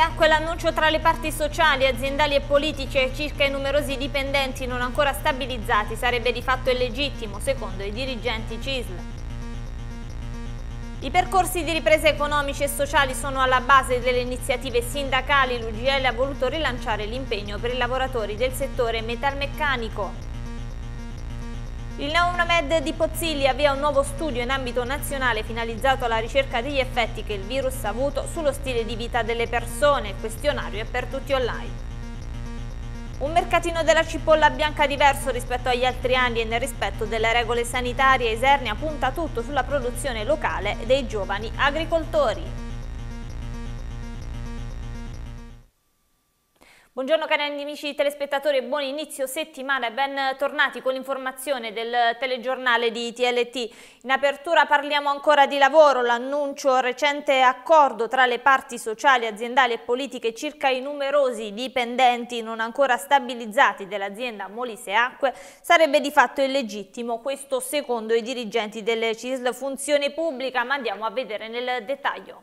a quell'annuncio tra le parti sociali, aziendali e politiche circa i numerosi dipendenti non ancora stabilizzati sarebbe di fatto illegittimo, secondo i dirigenti CISL. I percorsi di ripresa economici e sociali sono alla base delle iniziative sindacali. L'UGL ha voluto rilanciare l'impegno per i lavoratori del settore metalmeccanico. Il Neuromed di Pozzilli avvia un nuovo studio in ambito nazionale finalizzato alla ricerca degli effetti che il virus ha avuto sullo stile di vita delle persone. Il questionario è per tutti online. Un mercatino della cipolla bianca diverso rispetto agli altri anni e nel rispetto delle regole sanitarie Isernia punta tutto sulla produzione locale dei giovani agricoltori. Buongiorno cari amici telespettatori buon inizio settimana e bentornati con l'informazione del telegiornale di TLT. In apertura parliamo ancora di lavoro, l'annuncio recente accordo tra le parti sociali, aziendali e politiche circa i numerosi dipendenti non ancora stabilizzati dell'azienda Molise Acque sarebbe di fatto illegittimo, questo secondo i dirigenti delle CISL Funzione Pubblica, ma andiamo a vedere nel dettaglio.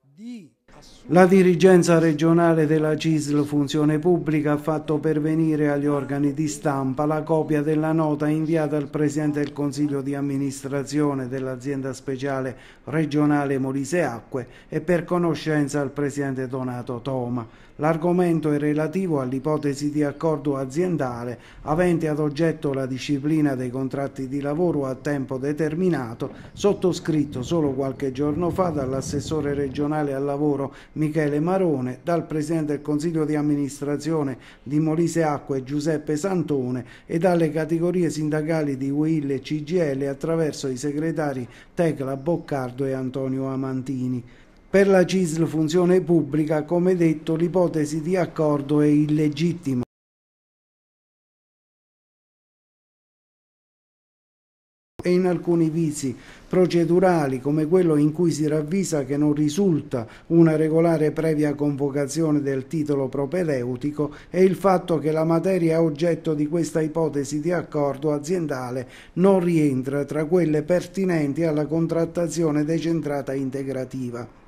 Di la dirigenza regionale della CISL Funzione Pubblica ha fatto pervenire agli organi di stampa la copia della nota inviata al Presidente del Consiglio di amministrazione dell'azienda speciale regionale Molise Acque e per conoscenza al Presidente Donato Toma. L'argomento è relativo all'ipotesi di accordo aziendale avente ad oggetto la disciplina dei contratti di lavoro a tempo determinato sottoscritto solo qualche giorno fa dall'assessore regionale al lavoro Lavoro Michele Marone, dal Presidente del Consiglio di Amministrazione di Molise Acque Giuseppe Santone e dalle categorie sindacali di UIL e CGL attraverso i segretari Tecla Boccardo e Antonio Amantini. Per la CISL funzione pubblica, come detto, l'ipotesi di accordo è illegittima. e in alcuni vizi procedurali come quello in cui si ravvisa che non risulta una regolare previa convocazione del titolo propedeutico e il fatto che la materia oggetto di questa ipotesi di accordo aziendale non rientra tra quelle pertinenti alla contrattazione decentrata integrativa.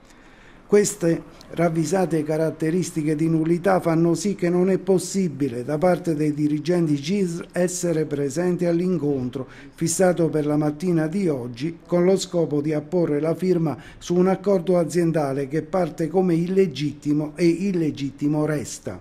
Queste ravvisate caratteristiche di nullità fanno sì che non è possibile da parte dei dirigenti CIS essere presenti all'incontro fissato per la mattina di oggi con lo scopo di apporre la firma su un accordo aziendale che parte come illegittimo e illegittimo resta.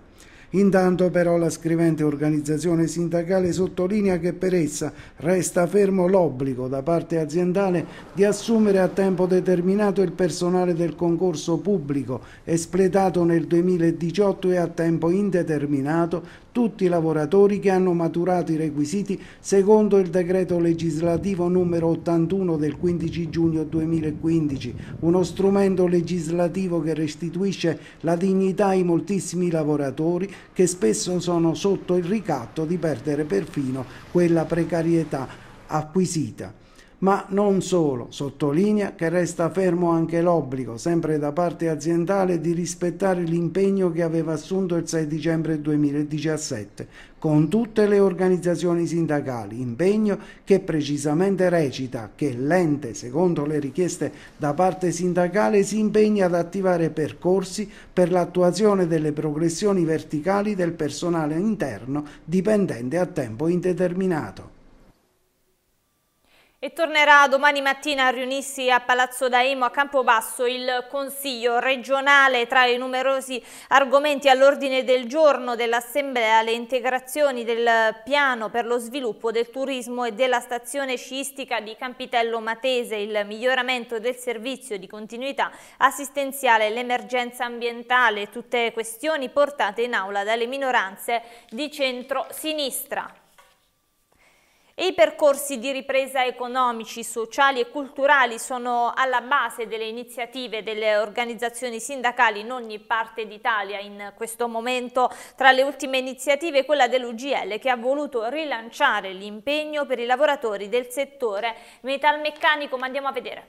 Intanto però la scrivente organizzazione sindacale sottolinea che per essa resta fermo l'obbligo da parte aziendale di assumere a tempo determinato il personale del concorso pubblico espletato nel 2018 e a tempo indeterminato tutti i lavoratori che hanno maturato i requisiti secondo il decreto legislativo numero 81 del 15 giugno 2015, uno strumento legislativo che restituisce la dignità ai moltissimi lavoratori che spesso sono sotto il ricatto di perdere perfino quella precarietà acquisita. Ma non solo, sottolinea che resta fermo anche l'obbligo, sempre da parte aziendale, di rispettare l'impegno che aveva assunto il 6 dicembre 2017 con tutte le organizzazioni sindacali, impegno che precisamente recita che l'ente, secondo le richieste da parte sindacale, si impegna ad attivare percorsi per l'attuazione delle progressioni verticali del personale interno dipendente a tempo indeterminato. E tornerà domani mattina a riunirsi a Palazzo Daemo a Campobasso il Consiglio regionale tra i numerosi argomenti all'ordine del giorno dell'Assemblea le integrazioni del piano per lo sviluppo del turismo e della stazione sciistica di Campitello Matese, il miglioramento del servizio di continuità assistenziale e l'emergenza ambientale, tutte questioni portate in aula dalle minoranze di centro-sinistra e i percorsi di ripresa economici, sociali e culturali sono alla base delle iniziative delle organizzazioni sindacali in ogni parte d'Italia in questo momento. Tra le ultime iniziative quella dell'UGL che ha voluto rilanciare l'impegno per i lavoratori del settore metalmeccanico, ma andiamo a vedere.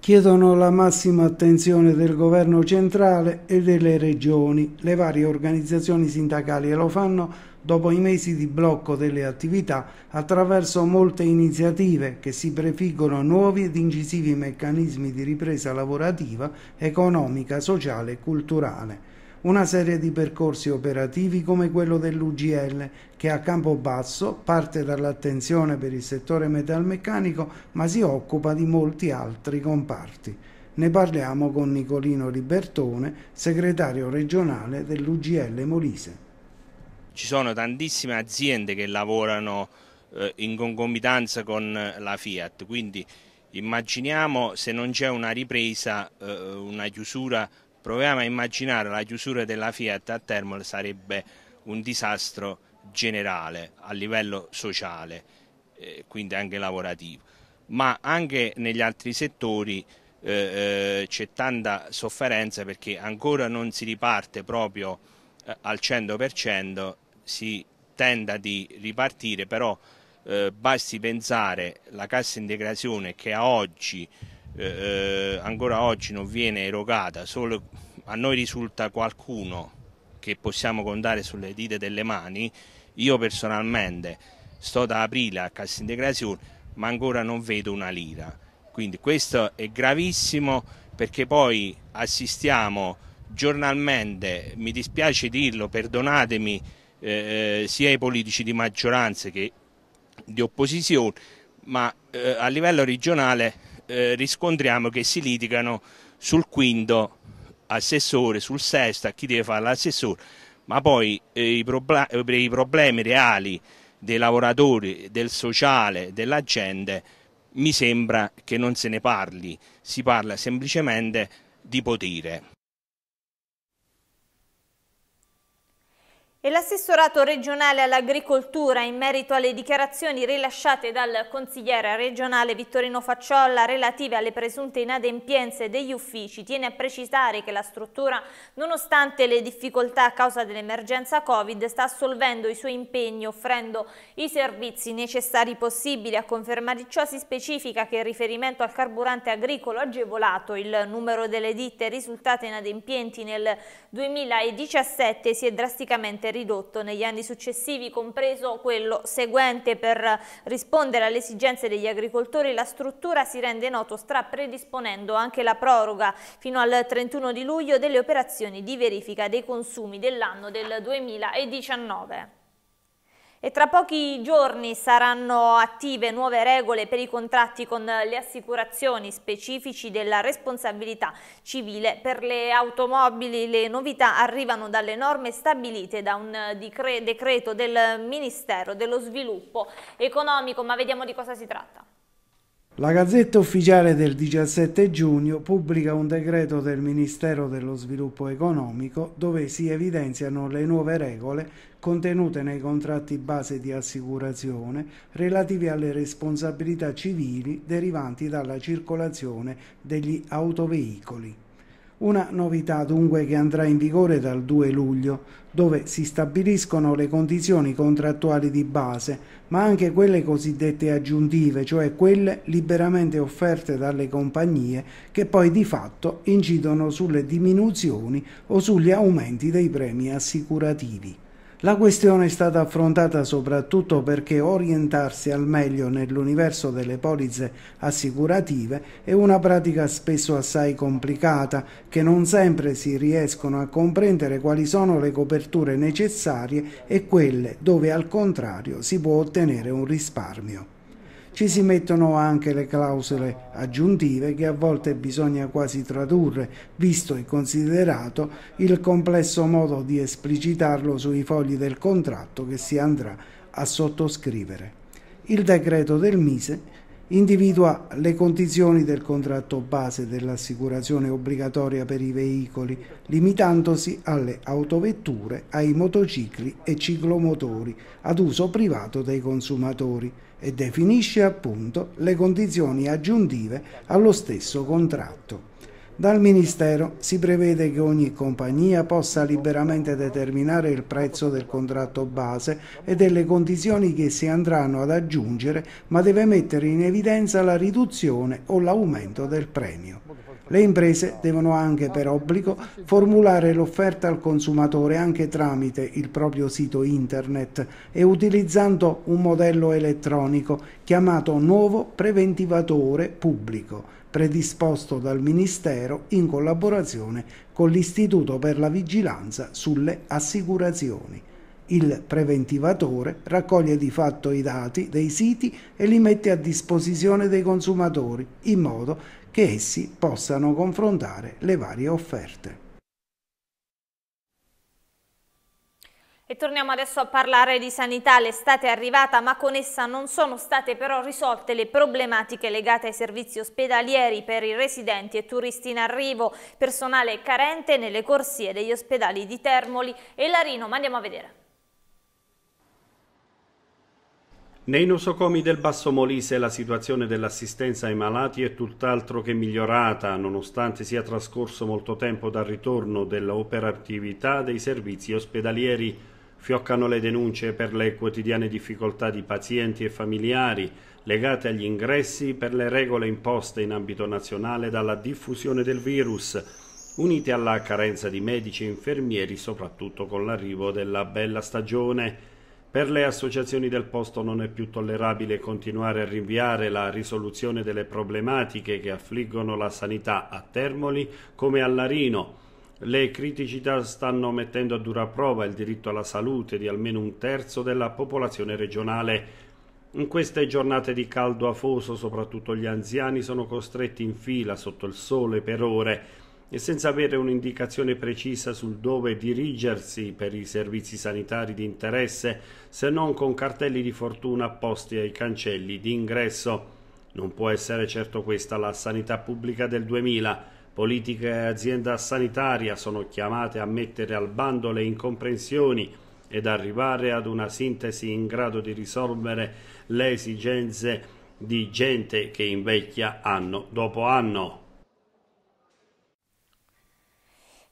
Chiedono la massima attenzione del governo centrale e delle regioni. Le varie organizzazioni sindacali e lo fanno dopo i mesi di blocco delle attività attraverso molte iniziative che si prefiggono nuovi ed incisivi meccanismi di ripresa lavorativa, economica, sociale e culturale una serie di percorsi operativi come quello dell'UGL che a campo basso parte dall'attenzione per il settore metalmeccanico ma si occupa di molti altri comparti. Ne parliamo con Nicolino Libertone, segretario regionale dell'UGL Molise ci sono tantissime aziende che lavorano eh, in concomitanza con eh, la Fiat, quindi immaginiamo se non c'è una ripresa, eh, una chiusura, proviamo a immaginare la chiusura della Fiat a Termol sarebbe un disastro generale a livello sociale, eh, quindi anche lavorativo, ma anche negli altri settori eh, eh, c'è tanta sofferenza perché ancora non si riparte proprio eh, al 100% si tenta di ripartire, però eh, basti pensare alla cassa integrazione che oggi, eh, eh, ancora oggi non viene erogata, solo a noi risulta qualcuno che possiamo contare sulle dita delle mani, io personalmente sto da aprile a cassa integrazione ma ancora non vedo una lira. Quindi questo è gravissimo perché poi assistiamo giornalmente, mi dispiace dirlo, perdonatemi, eh, eh, sia i politici di maggioranza che di opposizione, ma eh, a livello regionale eh, riscontriamo che si litigano sul quinto assessore, sul sesto, a chi deve fare l'assessore, ma poi eh, i, probla- eh, i problemi reali dei lavoratori, del sociale, della gente, mi sembra che non se ne parli, si parla semplicemente di potere. E l'assessorato regionale all'agricoltura in merito alle dichiarazioni rilasciate dal consigliere regionale Vittorino Facciolla relative alle presunte inadempienze degli uffici tiene a precisare che la struttura, nonostante le difficoltà a causa dell'emergenza Covid, sta assolvendo i suoi impegni offrendo i servizi necessari possibili. A conferma di ciò si specifica che in riferimento al carburante agricolo agevolato il numero delle ditte risultate inadempienti nel 2017 si è drasticamente ridotto negli anni successivi, compreso quello seguente. Per rispondere alle esigenze degli agricoltori la struttura si rende noto sta predisponendo anche la proroga fino al 31 di luglio delle operazioni di verifica dei consumi dell'anno del 2019. E tra pochi giorni saranno attive nuove regole per i contratti con le assicurazioni specifici della responsabilità civile per le automobili. Le novità arrivano dalle norme stabilite da un decreto del Ministero dello Sviluppo Economico, ma vediamo di cosa si tratta. La Gazzetta Ufficiale del 17 giugno pubblica un decreto del Ministero dello Sviluppo Economico dove si evidenziano le nuove regole contenute nei contratti base di assicurazione relativi alle responsabilità civili derivanti dalla circolazione degli autoveicoli. Una novità dunque che andrà in vigore dal 2 luglio, dove si stabiliscono le condizioni contrattuali di base, ma anche quelle cosiddette aggiuntive, cioè quelle liberamente offerte dalle compagnie che poi di fatto incidono sulle diminuzioni o sugli aumenti dei premi assicurativi. La questione è stata affrontata soprattutto perché orientarsi al meglio nell'universo delle polizze assicurative è una pratica spesso assai complicata che non sempre si riescono a comprendere quali sono le coperture necessarie e quelle dove al contrario si può ottenere un risparmio ci si mettono anche le clausole aggiuntive che a volte bisogna quasi tradurre, visto e considerato il complesso modo di esplicitarlo sui fogli del contratto che si andrà a sottoscrivere. Il decreto del Mise individua le condizioni del contratto base dell'assicurazione obbligatoria per i veicoli, limitandosi alle autovetture, ai motocicli e ciclomotori ad uso privato dei consumatori e definisce appunto le condizioni aggiuntive allo stesso contratto. Dal Ministero si prevede che ogni compagnia possa liberamente determinare il prezzo del contratto base e delle condizioni che si andranno ad aggiungere, ma deve mettere in evidenza la riduzione o l'aumento del premio. Le imprese devono anche per obbligo formulare l'offerta al consumatore anche tramite il proprio sito internet e utilizzando un modello elettronico chiamato nuovo preventivatore pubblico predisposto dal Ministero in collaborazione con l'Istituto per la Vigilanza sulle Assicurazioni. Il preventivatore raccoglie di fatto i dati dei siti e li mette a disposizione dei consumatori in modo che essi possano confrontare le varie offerte. E torniamo adesso a parlare di sanità. L'estate è arrivata ma con essa non sono state però risolte le problematiche legate ai servizi ospedalieri per i residenti e turisti in arrivo, personale carente nelle corsie degli ospedali di Termoli e Larino. Ma andiamo a vedere. Nei nosocomi del Basso Molise la situazione dell'assistenza ai malati è tutt'altro che migliorata, nonostante sia trascorso molto tempo dal ritorno dell'operatività dei servizi ospedalieri. Fioccano le denunce per le quotidiane difficoltà di pazienti e familiari legate agli ingressi per le regole imposte in ambito nazionale dalla diffusione del virus, unite alla carenza di medici e infermieri soprattutto con l'arrivo della bella stagione. Per le associazioni del posto non è più tollerabile continuare a rinviare la risoluzione delle problematiche che affliggono la sanità a Termoli come a Larino le criticità stanno mettendo a dura prova il diritto alla salute di almeno un terzo della popolazione regionale. In queste giornate di caldo afoso, soprattutto gli anziani sono costretti in fila sotto il sole per ore e senza avere un'indicazione precisa sul dove dirigersi per i servizi sanitari di interesse, se non con cartelli di fortuna posti ai cancelli di ingresso. Non può essere certo questa la sanità pubblica del 2000 politica e azienda sanitaria sono chiamate a mettere al bando le incomprensioni ed arrivare ad una sintesi in grado di risolvere le esigenze di gente che invecchia anno dopo anno.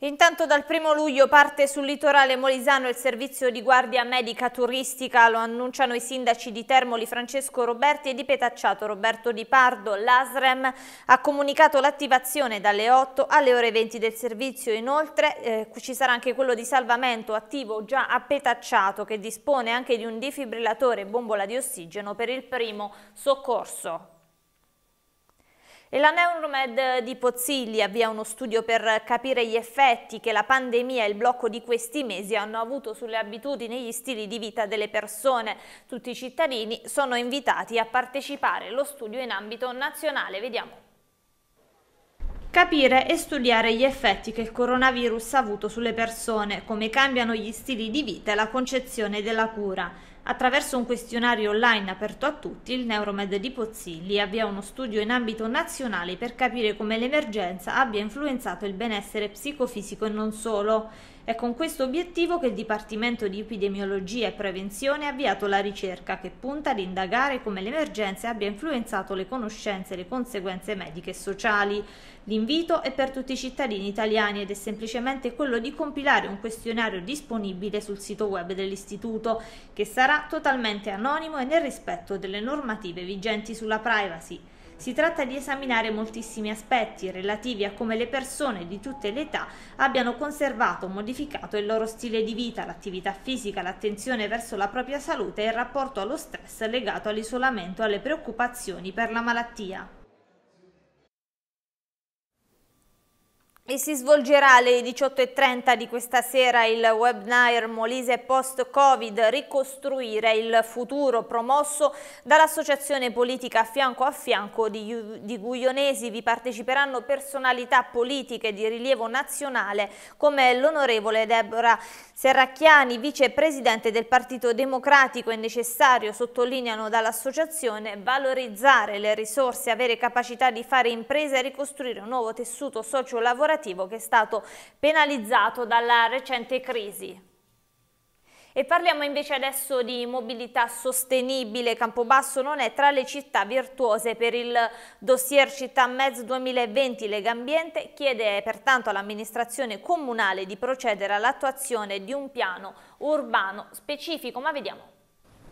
Intanto dal 1 luglio parte sul litorale molisano il servizio di guardia medica turistica, lo annunciano i sindaci di Termoli Francesco Roberti e di Petacciato Roberto Di Pardo. L'ASREM ha comunicato l'attivazione dalle 8 alle ore 20 del servizio, inoltre eh, ci sarà anche quello di salvamento attivo già a Petacciato che dispone anche di un defibrillatore e bombola di ossigeno per il primo soccorso. E la Neuromed di Pozzilli avvia uno studio per capire gli effetti che la pandemia e il blocco di questi mesi hanno avuto sulle abitudini e gli stili di vita delle persone. Tutti i cittadini sono invitati a partecipare allo studio in ambito nazionale. Vediamo. Capire e studiare gli effetti che il coronavirus ha avuto sulle persone, come cambiano gli stili di vita e la concezione della cura. Attraverso un questionario online aperto a tutti, il Neuromed di Pozzilli avvia uno studio in ambito nazionale per capire come l'emergenza abbia influenzato il benessere psicofisico e non solo. È con questo obiettivo che il Dipartimento di Epidemiologia e Prevenzione ha avviato la ricerca che punta ad indagare come l'emergenza abbia influenzato le conoscenze e le conseguenze mediche e sociali. L'invito è per tutti i cittadini italiani ed è semplicemente quello di compilare un questionario disponibile sul sito web dell'Istituto, che sarà totalmente anonimo e nel rispetto delle normative vigenti sulla privacy. Si tratta di esaminare moltissimi aspetti relativi a come le persone di tutte le età abbiano conservato o modificato il loro stile di vita, l'attività fisica, l'attenzione verso la propria salute e il rapporto allo stress legato all'isolamento e alle preoccupazioni per la malattia. E si svolgerà alle 18.30 di questa sera il webinar Molise Post Covid Ricostruire il futuro promosso dall'associazione politica Fianco a Fianco di, di Guglionesi. Vi parteciperanno personalità politiche di rilievo nazionale come l'onorevole Deborah Serracchiani, vicepresidente del Partito Democratico. È necessario, sottolineano dall'associazione, valorizzare le risorse, avere capacità di fare impresa e ricostruire un nuovo tessuto socio-lavorativo lavorativo che è stato penalizzato dalla recente crisi. E parliamo invece adesso di mobilità sostenibile. Campobasso non è tra le città virtuose per il dossier Città Mezz 2020. Legambiente chiede pertanto all'amministrazione comunale di procedere all'attuazione di un piano urbano specifico, ma vediamo.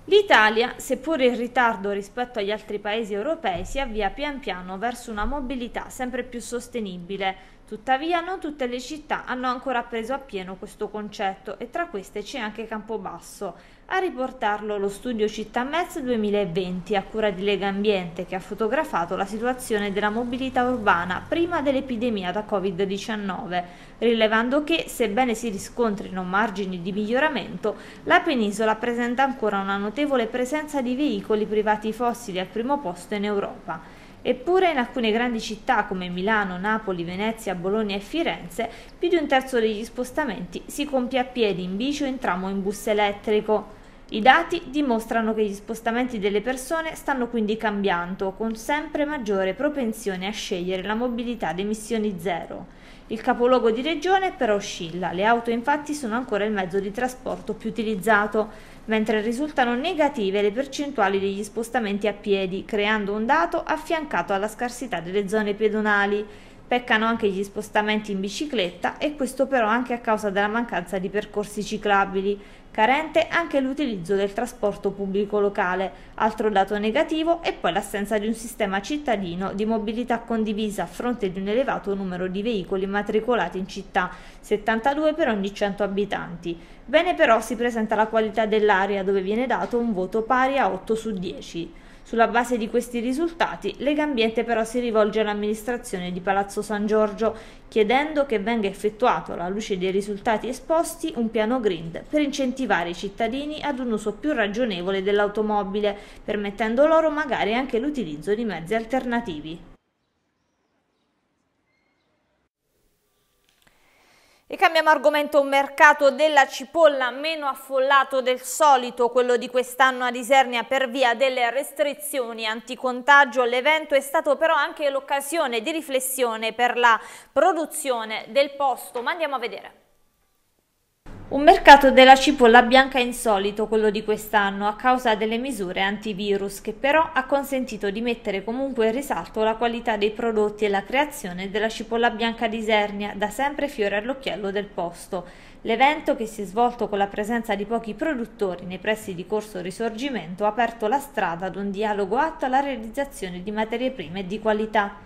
L'Italia, seppur in ritardo rispetto agli altri paesi europei, si avvia pian piano verso una mobilità sempre più sostenibile Tuttavia non tutte le città hanno ancora preso appieno questo concetto e tra queste c'è anche Campobasso. A riportarlo lo studio Città Metz 2020 a cura di Lega Ambiente che ha fotografato la situazione della mobilità urbana prima dell'epidemia da Covid-19, rilevando che sebbene si riscontrino margini di miglioramento, la penisola presenta ancora una notevole presenza di veicoli privati fossili al primo posto in Europa. Eppure in alcune grandi città come Milano, Napoli, Venezia, Bologna e Firenze, più di un terzo degli spostamenti si compie a piedi, in bici o in tram o in bus elettrico. I dati dimostrano che gli spostamenti delle persone stanno quindi cambiando, con sempre maggiore propensione a scegliere la mobilità ad emissioni zero. Il capoluogo di regione però oscilla, le auto infatti sono ancora il mezzo di trasporto più utilizzato mentre risultano negative le percentuali degli spostamenti a piedi, creando un dato affiancato alla scarsità delle zone pedonali. Peccano anche gli spostamenti in bicicletta e questo però anche a causa della mancanza di percorsi ciclabili, carente anche l'utilizzo del trasporto pubblico locale, altro dato negativo è poi l'assenza di un sistema cittadino di mobilità condivisa a fronte di un elevato numero di veicoli immatricolati in città, 72 per ogni 100 abitanti. Bene però si presenta la qualità dell'aria dove viene dato un voto pari a 8 su 10. Sulla base di questi risultati, Legambiente però si rivolge all'amministrazione di Palazzo San Giorgio chiedendo che venga effettuato, alla luce dei risultati esposti, un piano grid per incentivare i cittadini ad un uso più ragionevole dell'automobile, permettendo loro magari anche l'utilizzo di mezzi alternativi. E cambiamo argomento, un mercato della cipolla meno affollato del solito, quello di quest'anno a Isernia per via delle restrizioni anticontagio. L'evento è stato però anche l'occasione di riflessione per la produzione del posto, ma andiamo a vedere. Un mercato della cipolla bianca insolito quello di quest'anno a causa delle misure antivirus che però ha consentito di mettere comunque in risalto la qualità dei prodotti e la creazione della cipolla bianca di Isernia, da sempre fiore all'occhiello del posto. L'evento che si è svolto con la presenza di pochi produttori nei pressi di Corso Risorgimento ha aperto la strada ad un dialogo atto alla realizzazione di materie prime di qualità.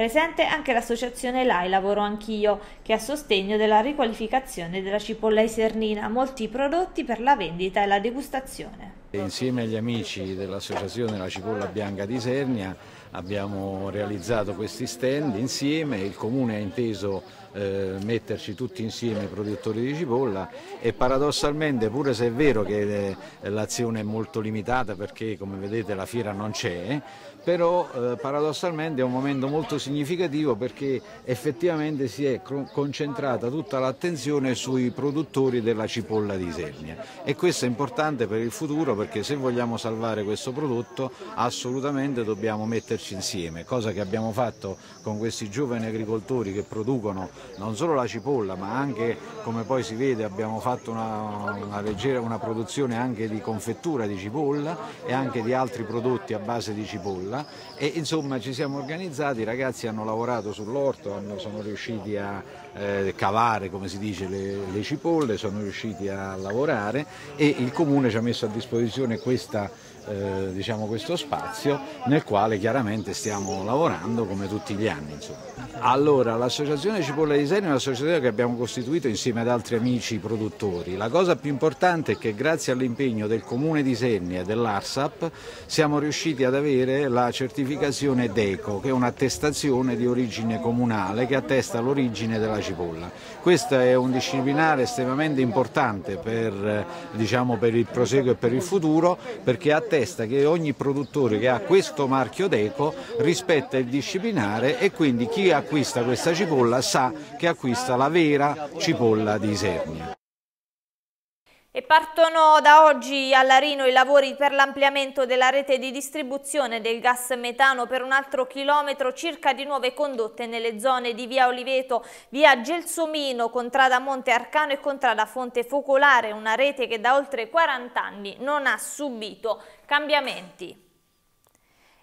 Presente anche l'associazione Lai Lavoro Anch'io, che è a sostegno della riqualificazione della cipolla isernina, molti prodotti per la vendita e la degustazione. Insieme agli amici dell'associazione La Cipolla Bianca di Isernia abbiamo realizzato questi stand insieme, il comune ha inteso eh, metterci tutti insieme i produttori di cipolla e paradossalmente pure se è vero che eh, l'azione è molto limitata perché come vedete la fiera non c'è, però eh, paradossalmente è un momento molto significativo perché effettivamente si è concentrata tutta l'attenzione sui produttori della cipolla di Selnia e questo è importante per il futuro perché se vogliamo salvare questo prodotto assolutamente dobbiamo metterci insieme, cosa che abbiamo fatto con questi giovani agricoltori che producono non solo la cipolla ma anche come poi si vede abbiamo fatto una, una, leggera, una produzione anche di confettura di cipolla e anche di altri prodotti a base di cipolla nulla e insomma ci siamo organizzati, i ragazzi hanno lavorato sull'orto, hanno, sono riusciti a eh, cavare come si dice le, le cipolle, sono riusciti a lavorare e il comune ci ha messo a disposizione questa eh, diciamo questo spazio nel quale chiaramente stiamo lavorando come tutti gli anni. Insomma. Allora, l'associazione Cipolla di Seni è un'associazione che abbiamo costituito insieme ad altri amici produttori. La cosa più importante è che grazie all'impegno del Comune di Senni e dell'ARSAP siamo riusciti ad avere la certificazione DECO, che è un'attestazione di origine comunale che attesta l'origine della cipolla. Questo è un disciplinare estremamente importante per, eh, diciamo, per il proseguo e per il futuro perché attesta attesta che ogni produttore che ha questo marchio d'eco rispetta il disciplinare e quindi chi acquista questa cipolla sa che acquista la vera cipolla di Isernia. E partono da oggi a Larino i lavori per l'ampliamento della rete di distribuzione del gas metano per un altro chilometro circa di nuove condotte nelle zone di via Oliveto, via Gelsomino, contrada Monte Arcano e contrada Fonte Focolare, una rete che da oltre 40 anni non ha subito Cambiamenti.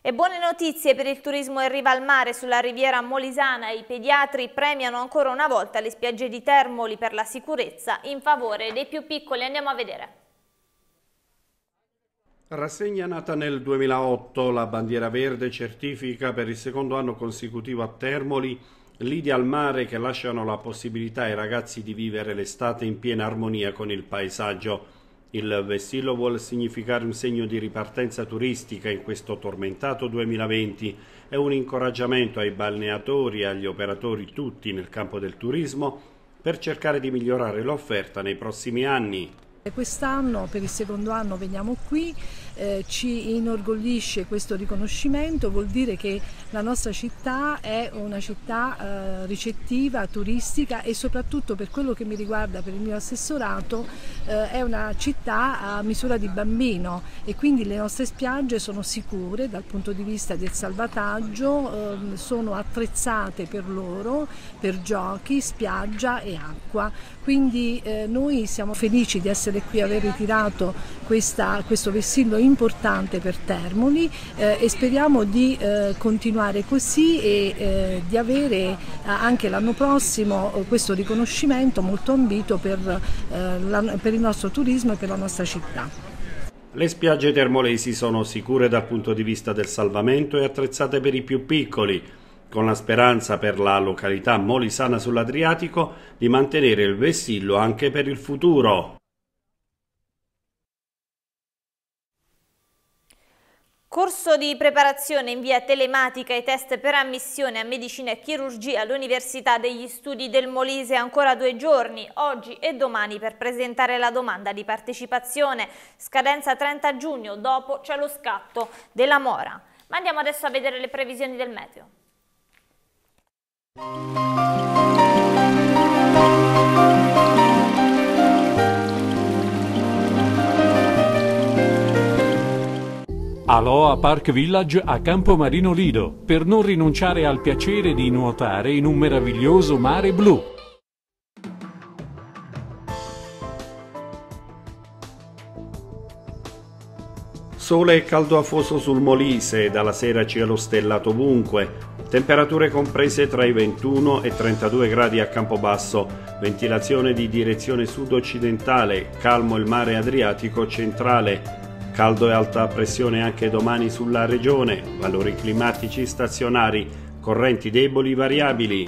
E buone notizie per il turismo in riva al mare sulla riviera molisana. I pediatri premiano ancora una volta le spiagge di Termoli per la sicurezza in favore dei più piccoli. Andiamo a vedere. Rassegna nata nel 2008, la bandiera verde certifica per il secondo anno consecutivo a Termoli lidi al mare che lasciano la possibilità ai ragazzi di vivere l'estate in piena armonia con il paesaggio. Il vessillo vuole significare un segno di ripartenza turistica in questo tormentato 2020 e un incoraggiamento ai balneatori e agli operatori tutti nel campo del turismo per cercare di migliorare l'offerta nei prossimi anni. Quest'anno per il secondo anno veniamo qui eh, ci inorgoglisce questo riconoscimento, vuol dire che la nostra città è una città eh, ricettiva, turistica e soprattutto per quello che mi riguarda, per il mio assessorato, eh, è una città a misura di bambino e quindi le nostre spiagge sono sicure dal punto di vista del salvataggio, ehm, sono attrezzate per loro, per giochi, spiaggia e acqua. Quindi eh, noi siamo felici di essere qui, aver ritirato questa, questo vessillo in importante per Termoli eh, e speriamo di eh, continuare così e eh, di avere eh, anche l'anno prossimo eh, questo riconoscimento molto ambito per, eh, la, per il nostro turismo e per la nostra città. Le spiagge termolesi sono sicure dal punto di vista del salvamento e attrezzate per i più piccoli, con la speranza per la località molisana sull'Adriatico di mantenere il vessillo anche per il futuro. Corso di preparazione in via telematica e test per ammissione a medicina e chirurgia all'Università degli Studi del Molise ancora due giorni, oggi e domani per presentare la domanda di partecipazione. Scadenza 30 giugno, dopo c'è lo scatto della mora. Ma andiamo adesso a vedere le previsioni del meteo. Aloha Park Village a Campomarino Lido, per non rinunciare al piacere di nuotare in un meraviglioso mare blu. Sole e caldo afoso sul Molise, dalla sera cielo stellato ovunque, temperature comprese tra i 21 e 32 gradi a Campobasso, ventilazione di direzione sud-occidentale, calmo il mare Adriatico centrale, Caldo e alta pressione anche domani sulla regione, valori climatici stazionari, correnti deboli variabili.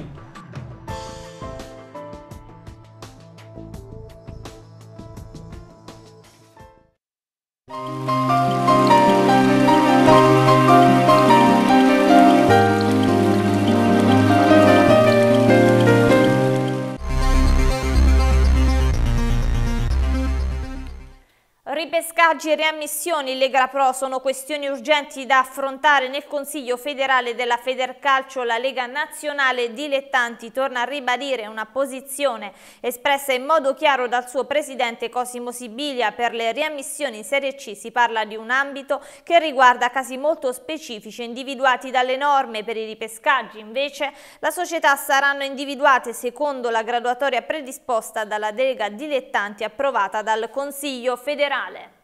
Ripescaggi e riammissioni Lega Pro sono questioni urgenti da affrontare nel Consiglio federale della Federcalcio. La Lega Nazionale Dilettanti torna a ribadire una posizione espressa in modo chiaro dal suo presidente Cosimo Sibilia. Per le riammissioni in Serie C si parla di un ambito che riguarda casi molto specifici individuati dalle norme. Per i ripescaggi invece la società saranno individuate secondo la graduatoria predisposta dalla delega Dilettanti approvata dal Consiglio federale finale.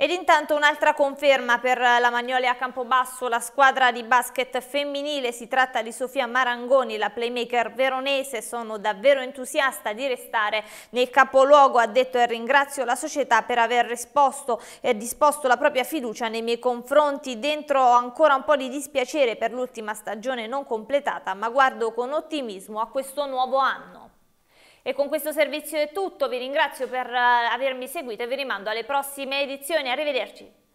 Ed intanto un'altra conferma per la Magnolia Campobasso, la squadra di basket femminile, si tratta di Sofia Marangoni, la playmaker veronese, sono davvero entusiasta di restare nel capoluogo, ha detto e ringrazio la società per aver risposto e disposto la propria fiducia nei miei confronti, dentro ho ancora un po' di dispiacere per l'ultima stagione non completata, ma guardo con ottimismo a questo nuovo anno. E con questo servizio è tutto, vi ringrazio per eh, avermi seguito e vi rimando alle prossime edizioni. Arrivederci.